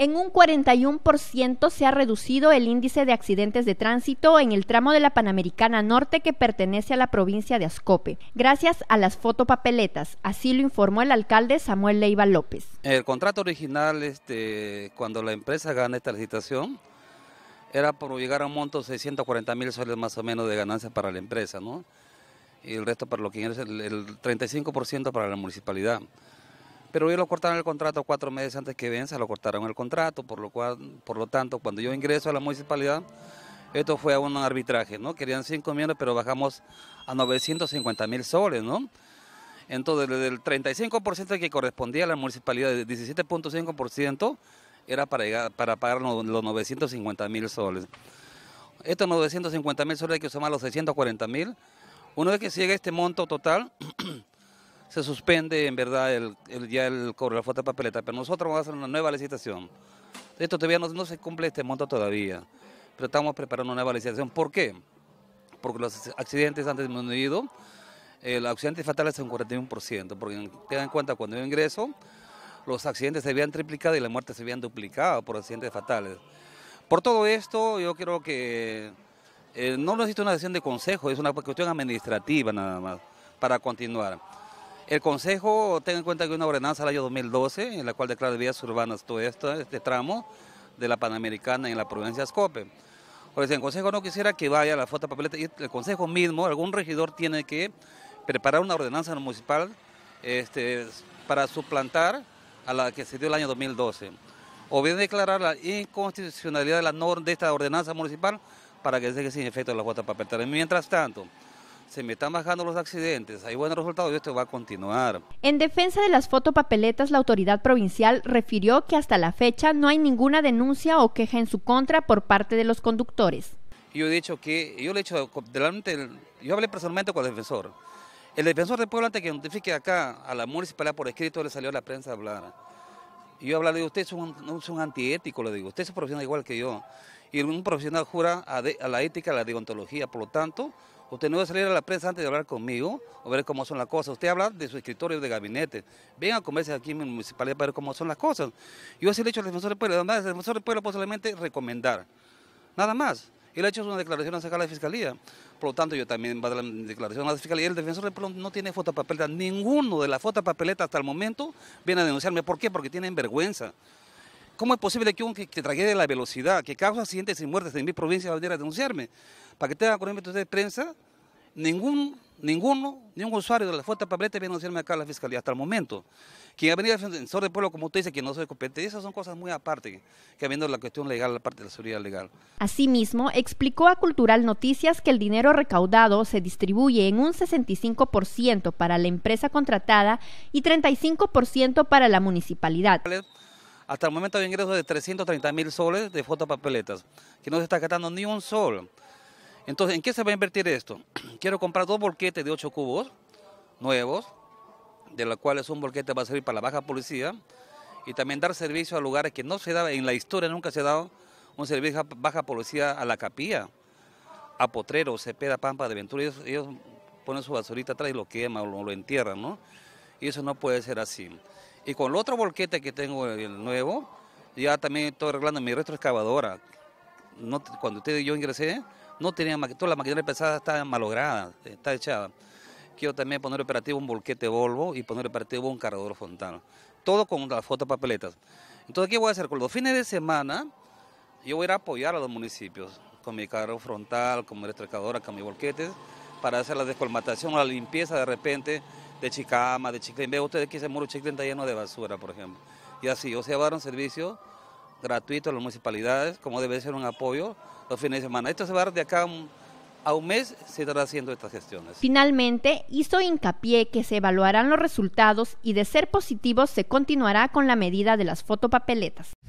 En un 41% se ha reducido el índice de accidentes de tránsito en el tramo de la Panamericana Norte que pertenece a la provincia de Ascope, gracias a las fotopapeletas, así lo informó el alcalde Samuel Leiva López. El contrato original, este, cuando la empresa gana esta licitación, era por llegar a un monto de 640 mil soles más o menos de ganancia para la empresa, ¿no? Y el resto para lo que es el 35% para la municipalidad. Pero ellos lo cortaron el contrato cuatro meses antes que venza, lo cortaron el contrato, por lo, cual, por lo tanto, cuando yo ingreso a la municipalidad, esto fue a un arbitraje, ¿no? Querían 5 millones, pero bajamos a 950 mil soles, ¿no? Entonces, del 35% que correspondía a la municipalidad, del 17.5% era para, para pagar los, los 950 mil soles. Estos 950 mil soles hay que sumar los 640 mil. Una vez que se llega este monto total, se suspende en verdad el, ya el cobro de la foto de papeleta, pero nosotros vamos a hacer una nueva licitación. Esto todavía no, se cumple este monto todavía, pero estamos preparando una nueva licitación. ¿Por qué? Porque los accidentes han disminuido, eh, los accidentes fatales un 41%, porque tengan en cuenta cuando yo ingreso, los accidentes se habían triplicado y las muertes se habían duplicado por accidentes fatales. Por todo esto, yo creo que eh, no necesito una decisión de consejo, es una cuestión administrativa nada más para continuar. El Consejo, tenga en cuenta que una ordenanza del año 2012, en la cual declara vías urbanas todo esto, este tramo de la Panamericana en la provincia de Escope. Por eso el Consejo no quisiera que vaya la foto papeleta, el Consejo mismo, algún regidor tiene que preparar una ordenanza municipal este, para suplantar a la que se dio el año 2012. O bien declarar la inconstitucionalidad de la norma de esta ordenanza municipal para que se deje sin efecto la cuota papeleta. Mientras tanto, se me están bajando los accidentes, hay buenos resultados y esto va a continuar. En defensa de las fotopapeletas, la autoridad provincial refirió que hasta la fecha no hay ninguna denuncia o queja en su contra por parte de los conductores. Yo he dicho que, yo le he dicho, delante, yo hablé personalmente con el defensor. El defensor del pueblo antes que notifique acá a la municipalidad por escrito le salió a la prensa a hablar. yo yo de usted es un, es un antiético, le digo, usted es un profesional igual que yo. Y un profesional jura a la ética, a la deontología, por lo tanto, Usted no debe salir a la prensa antes de hablar conmigo o ver cómo son las cosas. Usted habla de su escritorio de gabinete. Venga a comerse aquí en mi municipalidad para ver cómo son las cosas. Yo así le he hecho al defensor del pueblo. el defensor del pueblo posiblemente recomendar. Nada más. Él ha hecho una declaración a la fiscalía. Por lo tanto, yo también va a dar la declaración a la fiscalía. El defensor del pueblo no tiene fotopapeleta. Ninguno de las fotopapeletas hasta el momento viene a denunciarme. ¿Por qué? Porque tienen vergüenza. ¿Cómo es posible que un que, de la velocidad, que causa accidentes y muertes en mi provincia, va a denunciarme? Para que tengan conocimiento de prensa, ningún, ninguno, ningún usuario de la Fuerza Pablete viene a denunciarme acá a la Fiscalía hasta el momento. Quien ha venido al defensor del pueblo, como usted dice, que no soy competente, esas son cosas muy aparte, que habiendo la cuestión legal, la parte de la seguridad legal. Asimismo, explicó a Cultural Noticias que el dinero recaudado se distribuye en un 65% para la empresa contratada y 35% para la municipalidad. Hasta el momento hay ingresos de 330 mil soles de fotopapeletas, que no se está gastando ni un sol. Entonces, ¿en qué se va a invertir esto? Quiero comprar dos bolquetes de ocho cubos nuevos, de los cuales un bolquete va a servir para la baja policía, y también dar servicio a lugares que no se daba, en la historia nunca se ha dado un servicio a baja policía a la capilla, a Potrero, Cepeda, Pampa de Ventura. Ellos, ponen su basurita atrás y lo queman o lo, lo entierran, ¿no? Y eso no puede ser así. Y con el otro volquete que tengo, el nuevo, ya también estoy arreglando mi retroexcavadora. excavadora cuando usted yo ingresé, no tenía toda la maquinaria pesada está malograda, está echada. Quiero también poner operativo un volquete Volvo y poner operativo un cargador frontal. Todo con las fotopapeletas. Entonces, ¿qué voy a hacer? Con los fines de semana, yo voy a apoyar a los municipios con mi cargador frontal, con mi retroexcavadora, con mi volquetes, para hacer la descolmatación, la limpieza de repente de Chicama, de chicle, ve ustedes que ese muro Chiclín está lleno de basura, por ejemplo. Y así, o sea, un servicio gratuito a las municipalidades, como debe ser un apoyo los fines de semana. Esto se va a dar de acá a un mes se estará haciendo estas gestiones. Finalmente, hizo hincapié que se evaluarán los resultados y de ser positivos se continuará con la medida de las fotopapeletas.